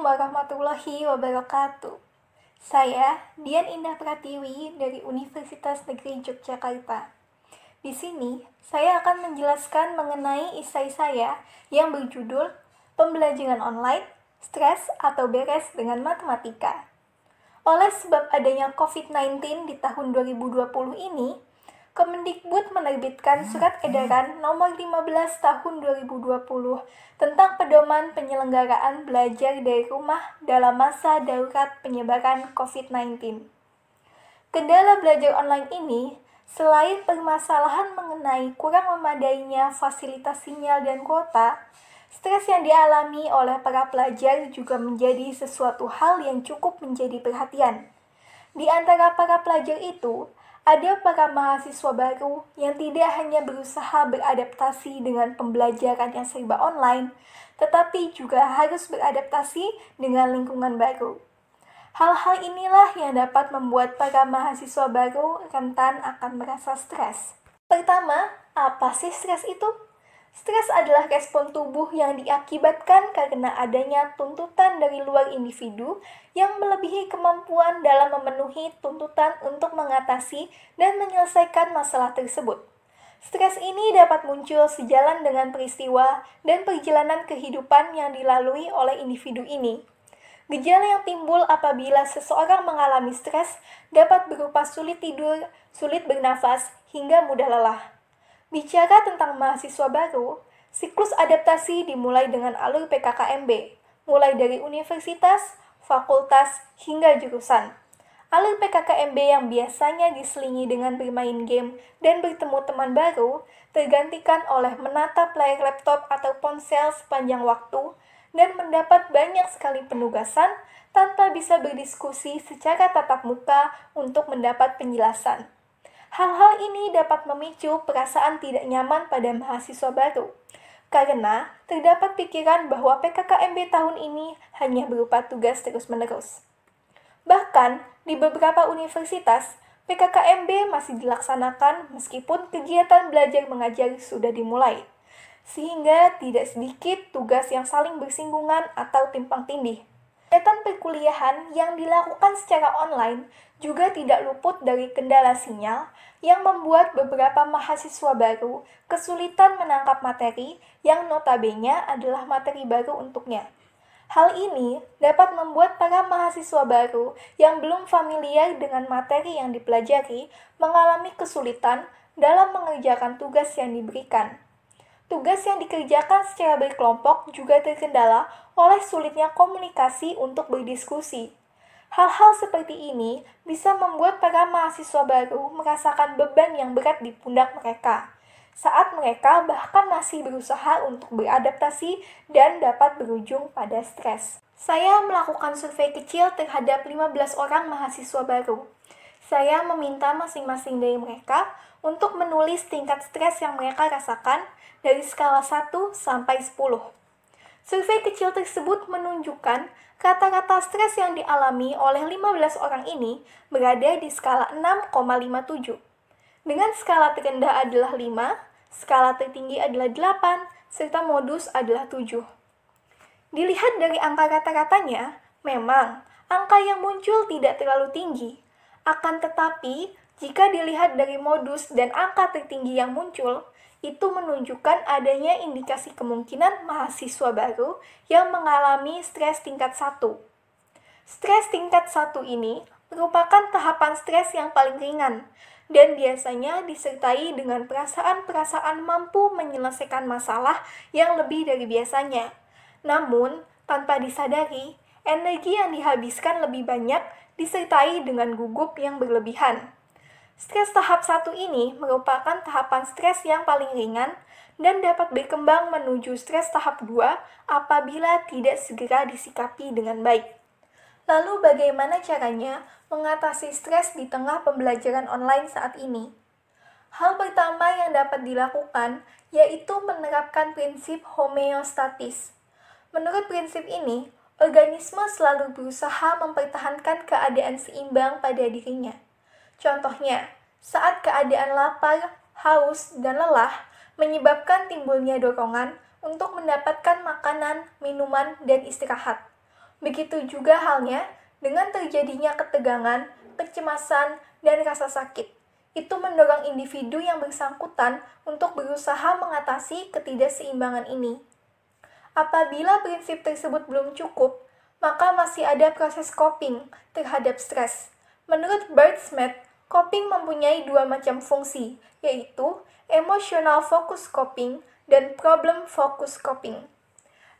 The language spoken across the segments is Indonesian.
Assalamualaikum warahmatullahi wabarakatuh. Saya Dian Indah Pratiwi dari Universitas Negeri Yogyakarta. Di sini, saya akan menjelaskan mengenai isai saya yang berjudul Pembelajaran Online, Stres atau Beres dengan Matematika. Oleh sebab adanya COVID-19 di tahun 2020 ini, Kemendikbud menerbitkan Surat Edaran Nomor 15 Tahun 2020 tentang pedoman penyelenggaraan belajar dari rumah dalam masa darurat penyebaran COVID-19. Kendala belajar online ini Selain permasalahan mengenai kurang memadainya fasilitas sinyal dan kuota, stres yang dialami oleh para pelajar juga menjadi sesuatu hal yang cukup menjadi perhatian. Di antara para pelajar itu, ada para mahasiswa baru yang tidak hanya berusaha beradaptasi dengan pembelajaran yang serba online, tetapi juga harus beradaptasi dengan lingkungan baru. Hal-hal inilah yang dapat membuat para mahasiswa baru rentan akan merasa stres. Pertama, apa sih stres itu? Stres adalah respon tubuh yang diakibatkan karena adanya tuntutan dari luar individu yang melebihi kemampuan dalam memenuhi tuntutan untuk mengatasi dan menyelesaikan masalah tersebut. Stres ini dapat muncul sejalan dengan peristiwa dan perjalanan kehidupan yang dilalui oleh individu ini. Gejala yang timbul apabila seseorang mengalami stres dapat berupa sulit tidur, sulit bernafas, hingga mudah lelah. Bicara tentang mahasiswa baru, siklus adaptasi dimulai dengan alur PKKMB, mulai dari universitas, fakultas, hingga jurusan. Alur PKKMB yang biasanya diselingi dengan bermain game dan bertemu teman baru, tergantikan oleh menatap layar laptop atau ponsel sepanjang waktu, dan mendapat banyak sekali penugasan tanpa bisa berdiskusi secara tatap muka untuk mendapat penjelasan. Hal-hal ini dapat memicu perasaan tidak nyaman pada mahasiswa baru, karena terdapat pikiran bahwa PKKMB tahun ini hanya berupa tugas terus-menerus. Bahkan, di beberapa universitas, PKKMB masih dilaksanakan meskipun kegiatan belajar mengajar sudah dimulai, sehingga tidak sedikit tugas yang saling bersinggungan atau timpang tindih kegiatan perkuliahan yang dilakukan secara online juga tidak luput dari kendala sinyal yang membuat beberapa mahasiswa baru kesulitan menangkap materi yang notabene adalah materi baru untuknya. Hal ini dapat membuat para mahasiswa baru yang belum familiar dengan materi yang dipelajari mengalami kesulitan dalam mengerjakan tugas yang diberikan. Tugas yang dikerjakan secara berkelompok juga terkendala oleh sulitnya komunikasi untuk berdiskusi. Hal-hal seperti ini bisa membuat para mahasiswa baru merasakan beban yang berat di pundak mereka, saat mereka bahkan masih berusaha untuk beradaptasi dan dapat berujung pada stres. Saya melakukan survei kecil terhadap 15 orang mahasiswa baru. Saya meminta masing-masing dari mereka untuk menulis tingkat stres yang mereka rasakan dari skala 1 sampai 10. Survei kecil tersebut menunjukkan kata-kata stres yang dialami oleh 15 orang ini berada di skala 6,57. Dengan skala terendah adalah 5, skala tertinggi adalah 8, serta modus adalah 7. Dilihat dari angka kata-katanya, memang angka yang muncul tidak terlalu tinggi. Akan tetapi, jika dilihat dari modus dan angka tertinggi yang muncul, itu menunjukkan adanya indikasi kemungkinan mahasiswa baru yang mengalami stres tingkat 1. Stres tingkat 1 ini merupakan tahapan stres yang paling ringan dan biasanya disertai dengan perasaan-perasaan mampu menyelesaikan masalah yang lebih dari biasanya. Namun, tanpa disadari, energi yang dihabiskan lebih banyak disertai dengan gugup yang berlebihan. Stres tahap satu ini merupakan tahapan stres yang paling ringan dan dapat berkembang menuju stres tahap 2 apabila tidak segera disikapi dengan baik. Lalu bagaimana caranya mengatasi stres di tengah pembelajaran online saat ini? Hal pertama yang dapat dilakukan yaitu menerapkan prinsip homeostatis. Menurut prinsip ini, organisme selalu berusaha mempertahankan keadaan seimbang pada dirinya. Contohnya, saat keadaan lapar, haus, dan lelah menyebabkan timbulnya dorongan untuk mendapatkan makanan, minuman, dan istirahat. Begitu juga halnya dengan terjadinya ketegangan, kecemasan, dan rasa sakit. Itu mendorong individu yang bersangkutan untuk berusaha mengatasi ketidakseimbangan ini. Apabila prinsip tersebut belum cukup, maka masih ada proses coping terhadap stres. Menurut Birdsmith Coping mempunyai dua macam fungsi, yaitu emotional focus coping dan problem focus coping.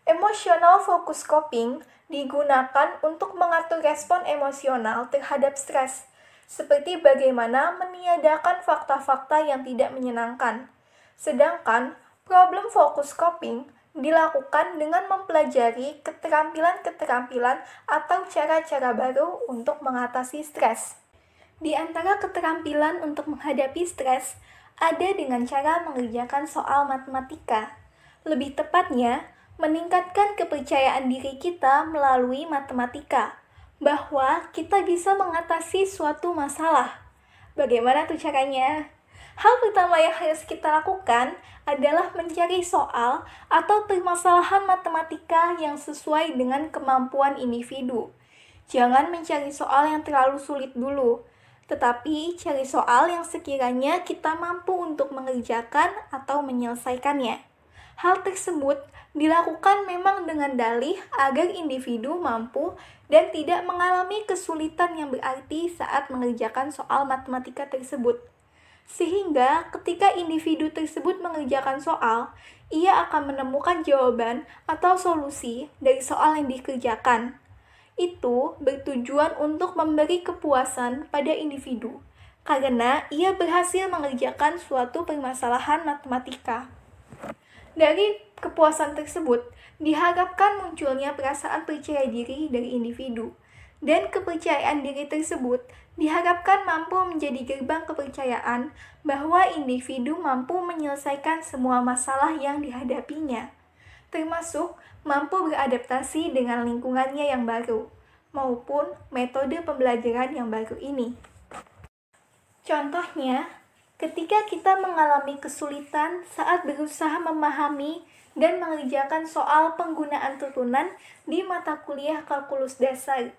Emotional focus coping digunakan untuk mengatur respon emosional terhadap stres, seperti bagaimana meniadakan fakta-fakta yang tidak menyenangkan. Sedangkan problem focus coping dilakukan dengan mempelajari keterampilan-keterampilan atau cara-cara baru untuk mengatasi stres. Di antara keterampilan untuk menghadapi stres, ada dengan cara mengerjakan soal matematika. Lebih tepatnya, meningkatkan kepercayaan diri kita melalui matematika, bahwa kita bisa mengatasi suatu masalah. Bagaimana tuh caranya? Hal pertama yang harus kita lakukan adalah mencari soal atau permasalahan matematika yang sesuai dengan kemampuan individu. Jangan mencari soal yang terlalu sulit dulu, tetapi cari soal yang sekiranya kita mampu untuk mengerjakan atau menyelesaikannya. Hal tersebut dilakukan memang dengan dalih agar individu mampu dan tidak mengalami kesulitan yang berarti saat mengerjakan soal matematika tersebut. Sehingga ketika individu tersebut mengerjakan soal, ia akan menemukan jawaban atau solusi dari soal yang dikerjakan itu bertujuan untuk memberi kepuasan pada individu karena ia berhasil mengerjakan suatu permasalahan matematika. Dari kepuasan tersebut, diharapkan munculnya perasaan percaya diri dari individu, dan kepercayaan diri tersebut diharapkan mampu menjadi gerbang kepercayaan bahwa individu mampu menyelesaikan semua masalah yang dihadapinya termasuk mampu beradaptasi dengan lingkungannya yang baru, maupun metode pembelajaran yang baru ini. Contohnya, ketika kita mengalami kesulitan saat berusaha memahami dan mengerjakan soal penggunaan turunan di mata kuliah kalkulus dasar.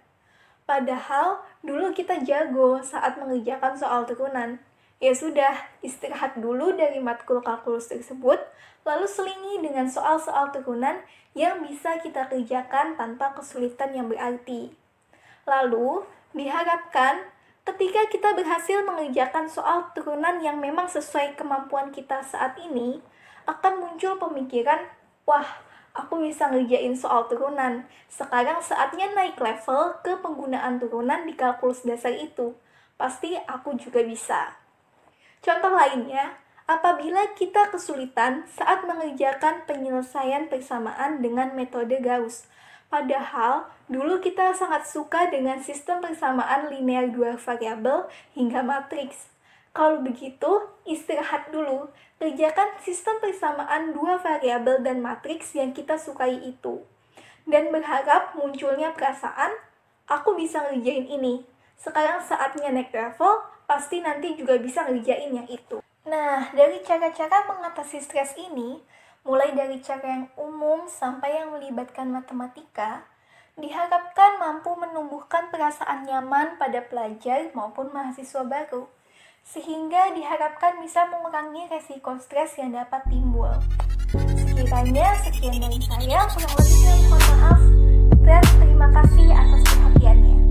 Padahal dulu kita jago saat mengerjakan soal turunan. Ya sudah, istirahat dulu dari matkul kalkulus tersebut, lalu selingi dengan soal-soal turunan yang bisa kita kerjakan tanpa kesulitan yang berarti. Lalu, diharapkan ketika kita berhasil mengerjakan soal turunan yang memang sesuai kemampuan kita saat ini, akan muncul pemikiran, wah, aku bisa ngerjain soal turunan. Sekarang saatnya naik level ke penggunaan turunan di kalkulus dasar itu. Pasti aku juga bisa. Contoh lainnya, apabila kita kesulitan saat mengerjakan penyelesaian persamaan dengan metode Gauss. Padahal, dulu kita sangat suka dengan sistem persamaan linear dua variabel hingga matriks. Kalau begitu, istirahat dulu. Kerjakan sistem persamaan dua variabel dan matriks yang kita sukai itu. Dan berharap munculnya perasaan, aku bisa ngerjain ini. Sekarang saatnya naik level, pasti nanti juga bisa ngerjain yang itu. Nah, dari cara-cara mengatasi stres ini, mulai dari cara yang umum sampai yang melibatkan matematika, diharapkan mampu menumbuhkan perasaan nyaman pada pelajar maupun mahasiswa baru, sehingga diharapkan bisa mengurangi resiko stres yang dapat timbul. Sekiranya sekian dari saya, kurang lebih saya mohon maaf, dan terima kasih atas perhatiannya.